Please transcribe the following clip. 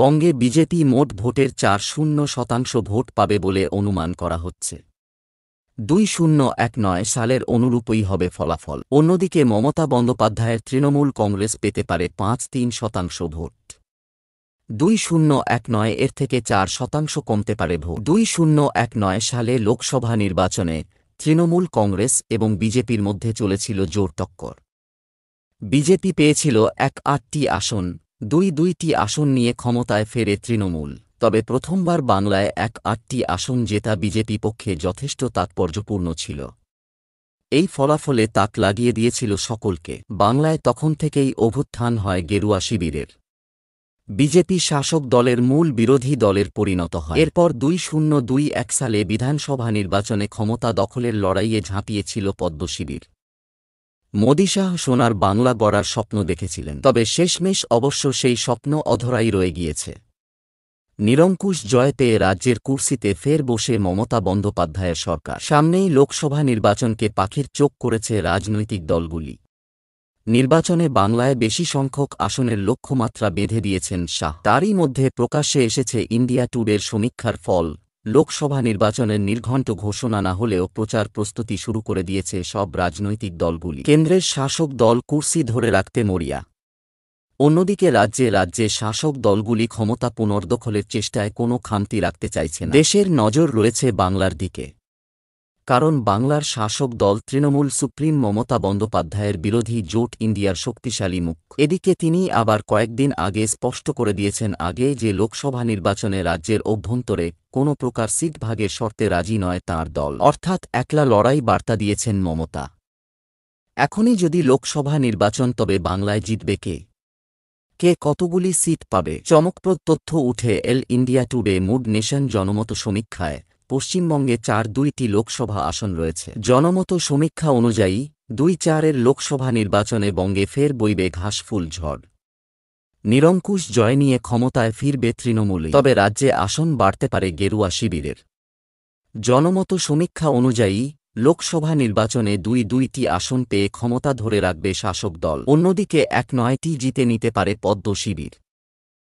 বঙ্গে বিজেপি মোট ভোটের চার শূন্য শতাংশ ভোট পাবে বলে অনুমান করা হচ্ছে দুই শূন্য এক নয় সালের অনুরূপই হবে ফলাফল অন্যদিকে মমতা বন্দ্যোপাধ্যায়ের তৃণমূল কংগ্রেস পেতে পারে পাঁচ তিন শতাংশ ভোট দুই শূন্য এক নয় এর থেকে চার শতাংশ কমতে পারে ভোট দুই শূন্য এক নয় সালে লোকসভা নির্বাচনে তৃণমূল কংগ্রেস এবং বিজেপির মধ্যে চলেছিল জোর টক্কর বিজেপি পেয়েছিল এক আটটি আসন দুই দুইটি আসন নিয়ে ক্ষমতায় ফেরে তৃণমূল তবে প্রথমবার বাংলায় এক আটটি আসন জেতা বিজেপি পক্ষে যথেষ্ট তাৎপর্যপূর্ণ ছিল এই ফলাফলে তাক লাগিয়ে দিয়েছিল সকলকে বাংলায় তখন থেকেই অভ্যুত্থান হয় গেরুয়া শিবিরের বিজেপি শাসক দলের মূল বিরোধী দলের পরিণত হয় এরপর দুই শূন্য দুই এক সালে বিধানসভা নির্বাচনে ক্ষমতা দখলের লড়াইয়ে ঝাঁপিয়েছিল পদ্মশিবির মোদী শাহ সোনার বাংলা গড়ার স্বপ্ন দেখেছিলেন তবে শেষমেশ অবশ্য সেই স্বপ্ন অধরাই রয়ে গিয়েছে নিরঙ্কুশ জয়তে রাজ্যের কুর্সিতে ফের বসে মমতা বন্দ্যোপাধ্যায়ের সরকার সামনেই লোকসভা নির্বাচনকে পাখির চোখ করেছে রাজনৈতিক দলগুলি নির্বাচনে বাংলায় বেশি সংখ্যক আসনের লক্ষ্যমাত্রা বেঁধে দিয়েছেন শাহ তারই মধ্যে প্রকাশ্যে এসেছে ইন্ডিয়া টুডের সমীক্ষার ফল লোকসভা নির্বাচনের নির্ঘণ্ট ঘোষণা না হলেও প্রচার প্রস্তুতি শুরু করে দিয়েছে সব রাজনৈতিক দলগুলি কেন্দ্রের শাসক দল কুর্সি ধরে রাখতে মরিয়া অন্যদিকে রাজ্যে রাজ্যে শাসক দলগুলি ক্ষমতা পুনর্দখলের চেষ্টায় কোনো খামতি রাখতে চাইছে না দেশের নজর রয়েছে বাংলার দিকে কারণ বাংলার শাসক দল তৃণমূল সুপ্রিম মমতা বন্দ্যোপাধ্যায়ের বিরোধী জোট ইন্ডিয়ার শক্তিশালী মুখ এদিকে তিনি আবার কয়েকদিন আগে স্পষ্ট করে দিয়েছেন আগে যে লোকসভা নির্বাচনে রাজ্যের অভ্যন্তরে কোনো প্রকার সিট ভাগের শর্তে রাজি নয় তার দল অর্থাৎ একলা লড়াই বার্তা দিয়েছেন মমতা এখনই যদি লোকসভা নির্বাচন তবে বাংলায় জিতবে কে কে কতগুলি সিট পাবে চমকপ্রদ তথ্য উঠে এল ইন্ডিয়া টুডে মুড নেশন জনমত সমীক্ষায় পশ্চিমবঙ্গে চার দুইটি লোকসভা আসন রয়েছে জনমত সমীক্ষা অনুযায়ী দুই চারের লোকসভা নির্বাচনে বঙ্গে ফের বইবে ঘাসফুল ঝড় নিরঙ্কুশ জয় নিয়ে ক্ষমতায় ফিরবে তৃণমূলে তবে রাজ্যে আসন বাড়তে পারে গেরুয়া শিবিরের জনমত সমীক্ষা অনুযায়ী লোকসভা নির্বাচনে দুই দুইটি আসন পেয়ে ক্ষমতা ধরে রাখবে শাসক দল অন্যদিকে এক নয়টি জিতে নিতে পারে পদ্ম শিবির